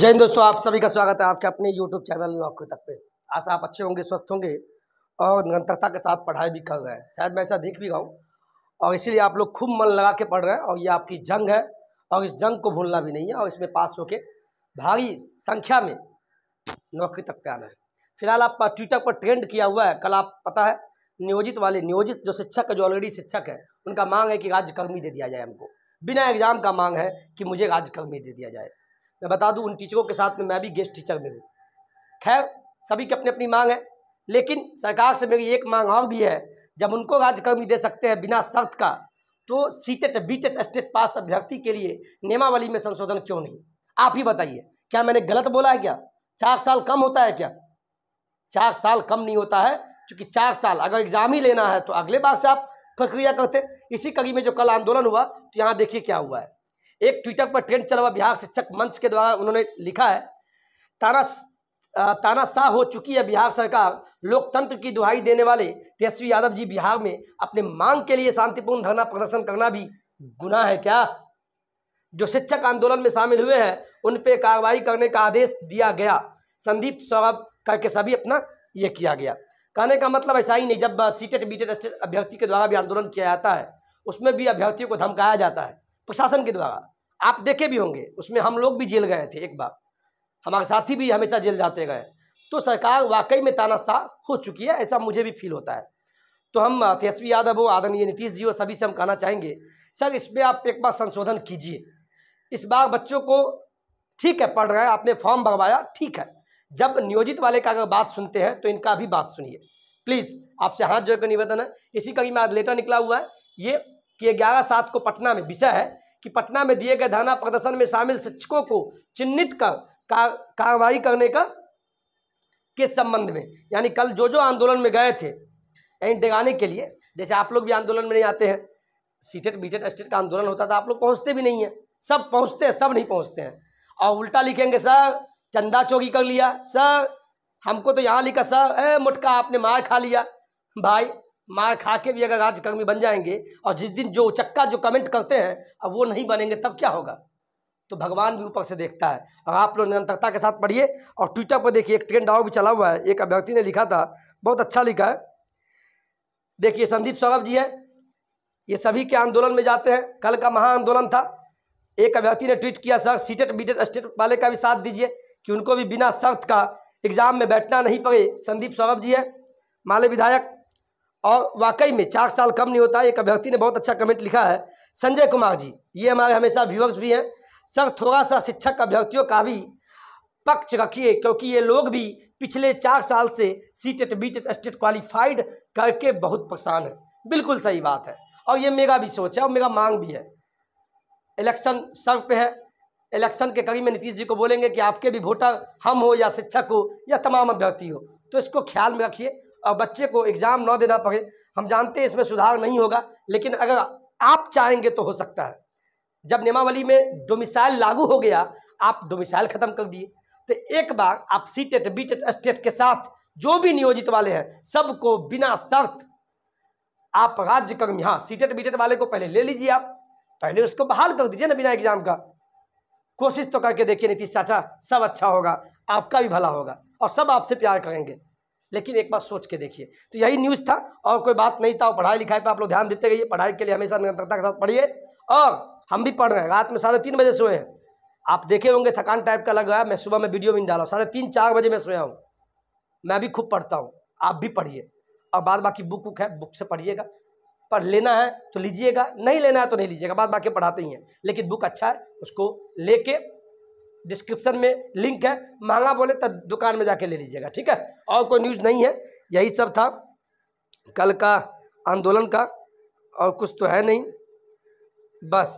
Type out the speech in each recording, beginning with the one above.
जय दोस्तों आप सभी का स्वागत है आपके अपने YouTube चैनल नौकरी तक पे आशा आप अच्छे होंगे स्वस्थ होंगे और निरंतरता के साथ पढ़ाई भी कर रहे हैं शायद मैं ऐसा देख भी रहा हूँ और इसीलिए आप लोग खूब मन लगा के पढ़ रहे हैं और ये आपकी जंग है और इस जंग को भूलना भी नहीं है और इसमें पास होके भारी संख्या में नौकरी तक पे आना है फिलहाल आप ट्विटर पर ट्रेंड किया हुआ है कल आप पता है नियोजित वाले नियोजित जो शिक्षक है जो ऑलरेडी शिक्षक है उनका मांग है कि राज्यकर्मी दे दिया जाए हमको बिना एग्जाम का मांग है कि मुझे राज्यकर्मी दे दिया जाए मैं बता दूं उन टीचरों के साथ में मैं भी गेस्ट टीचर में हूँ खैर सभी की अपनी अपनी मांग है लेकिन सरकार से मेरी एक मांग और भी है जब उनको राजकर्मी दे सकते हैं बिना शर्त का तो सीटेट बीटेट स्टेट पास अभ्यर्थी के लिए नियमावली में संशोधन क्यों नहीं आप ही बताइए क्या मैंने गलत बोला है क्या चार साल कम होता है क्या चार साल कम नहीं होता है क्योंकि चार साल अगर एग्ज़ाम ही लेना है तो अगले बार से आप प्रक्रिया करते इसी कड़ी में जो कल आंदोलन हुआ तो यहाँ देखिए क्या हुआ है एक ट्विटर पर ट्रेंड चला हुआ बिहार शिक्षक मंच के द्वारा उन्होंने लिखा है ताना तानाशाह हो चुकी है बिहार सरकार लोकतंत्र की दुहाई देने वाले तेजस्वी यादव जी बिहार में अपने मांग के लिए शांतिपूर्ण धरना प्रदर्शन करना भी गुनाह है क्या जो शिक्षक आंदोलन में शामिल हुए हैं उन पर कार्रवाई करने का आदेश दिया गया संदीप सौरभ करके सभी अपना ये किया गया कहने का मतलब ऐसा ही नहीं जब सीटेट बीटेट अभ्यर्थी के द्वारा भी आंदोलन किया जाता है उसमें भी अभ्यर्थियों को धमकाया जाता है प्रशासन के द्वारा आप देखे भी होंगे उसमें हम लोग भी जेल गए थे एक बार हमारे साथी भी हमेशा जेल जाते गए तो सरकार वाकई में तानाशाह हो चुकी है ऐसा मुझे भी फील होता है तो हम तेजस्वी यादव हो आदरणीय नीतीश जी हो सभी से हम कहना चाहेंगे सर इस पर आप एक बार संशोधन कीजिए इस बार बच्चों को ठीक है पढ़ रहे हैं आपने फॉर्म भरवाया ठीक है जब नियोजित वाले का अगर बात सुनते हैं तो इनका भी बात सुनिए प्लीज़ आपसे हाथ जोड़कर निवेदन है इसी कड़ी में आज लेटर निकला हुआ है ये कि ग्यारह सात को पटना में विषय है कि पटना में दिए गए धरना प्रदर्शन में शामिल शिक्षकों को चिन्हित कर का, कार्रवाई करने का के संबंध में यानी कल जो जो आंदोलन में गए थे एन डगाने के लिए जैसे आप लोग भी आंदोलन में नहीं आते हैं सीटेट बीटेट स्टेट का आंदोलन होता था आप लोग पहुँचते भी नहीं हैं सब पहुँचते हैं सब नहीं पहुँचते हैं और उल्टा लिखेंगे सर चंदा चौकी कर लिया सर हमको तो यहाँ लिखा सर ए मुटका आपने मार खा लिया भाई मार खा के भी अगर राजकर्मी बन जाएंगे और जिस दिन जो चक्का जो कमेंट करते हैं अब वो नहीं बनेंगे तब क्या होगा तो भगवान भी ऊपर से देखता है और आप लोग निरंतरता के साथ पढ़िए और ट्विटर पर देखिए एक ट्रेंड और भी चला हुआ है एक अभ्यर्थी ने लिखा था बहुत अच्छा लिखा है देखिए संदीप सौरभ जी हैं ये सभी के आंदोलन में जाते हैं कल का महा आंदोलन था एक अभ्यर्थी ने ट्वीट किया सर सीटेट बीटेट स्टेट वाले का भी साथ दीजिए कि उनको भी बिना शर्त का एग्ज़ाम में बैठना नहीं पड़े संदीप सौरभ जी हैं माले विधायक और वाकई में चार साल कम नहीं होता एक अभ्यक्ति ने बहुत अच्छा कमेंट लिखा है संजय कुमार जी ये हमारे हमेशा व्यूअर्स भी हैं सर थोड़ा सा शिक्षक अभ्यर्थियों का भी पक्ष रखिए क्योंकि ये लोग भी पिछले चार साल से CTET BTET STET qualified करके बहुत परेशान है बिल्कुल सही बात है और ये मेरा भी सोच है और मेरा मांग भी है इलेक्शन सर्व पे है इलेक्शन के करीब में नीतीश जी को बोलेंगे कि आपके भी वोटर हम हो या शिक्षक हो या तमाम अभ्यर्थी हो तो इसको ख्याल में रखिए और बच्चे को एग्ज़ाम ना देना पड़े हम जानते हैं इसमें सुधार नहीं होगा लेकिन अगर आप चाहेंगे तो हो सकता है जब नियमावली में डोमिसाइल लागू हो गया आप डोमिसाइल ख़त्म कर दिए तो एक बार आप CTET BTET STET के साथ जो भी नियोजित वाले हैं सबको बिना शर्त आप कर्म यहाँ सी टेट बी टेट वाले को पहले ले लीजिए आप पहले उसको बहाल कर दीजिए ना बिना एग्जाम का कोशिश तो करके देखिए नीतीश चाचा सब अच्छा होगा आपका भी भला होगा और सब आपसे प्यार करेंगे लेकिन एक बार सोच के देखिए तो यही न्यूज़ था और कोई बात नहीं था और पढ़ाई लिखाई पर आप लोग ध्यान देते रहिए पढ़ाई के लिए हमेशा निरंतरता के साथ पढ़िए और हम भी पढ़ रहे हैं रात में साढ़े तीन बजे सोए हैं आप देखे होंगे थकान टाइप का लग रहा है मैं सुबह में वीडियो भी नहीं डाला साढ़े तीन चार बजे मैं सोया हूँ मैं भी खूब पढ़ता हूँ आप भी पढ़िए और बाद बाकी बुक वुक है बुक से पढ़िएगा पर लेना है तो लीजिएगा नहीं लेना है तो नहीं लीजिएगा बाद बाकी पढ़ाते ही हैं लेकिन बुक अच्छा है उसको लेके डिस्क्रिप्शन में लिंक है महंगा बोले तो दुकान में जाके ले लीजिएगा ठीक है और कोई न्यूज़ नहीं है यही सब था कल का आंदोलन का और कुछ तो है नहीं बस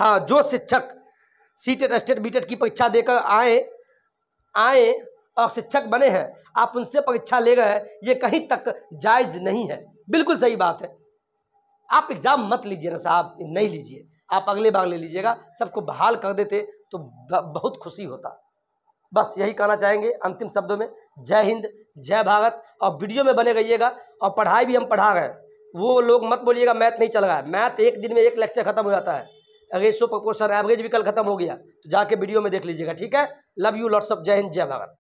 हाँ जो शिक्षक सीटेट स्टेट बीटेट की परीक्षा देकर आए आए और शिक्षक बने हैं आप उनसे परीक्षा ले रहे हैं ये कहीं तक जायज़ नहीं है बिल्कुल सही बात है आप एग्ज़ाम मत लीजिए ना साहब नहीं लीजिए आप अगले भाग ले लीजिएगा सबको बहाल कर देते तो बहुत खुशी होता बस यही कहना चाहेंगे अंतिम शब्दों में जय हिंद जय भारत और वीडियो में बने रहिएगा और पढ़ाई भी हम पढ़ा रहे हैं वो लोग मत बोलिएगा मैथ नहीं चल रहा है मैथ एक दिन में एक लेक्चर खत्म हो जाता है रेशो प्रपोर्शन एवरेज भी कल खत्म हो गया तो जाके वीडियो में देख लीजिएगा ठीक है लव यू लॉट्स ऑफ जय हिंद जय भारत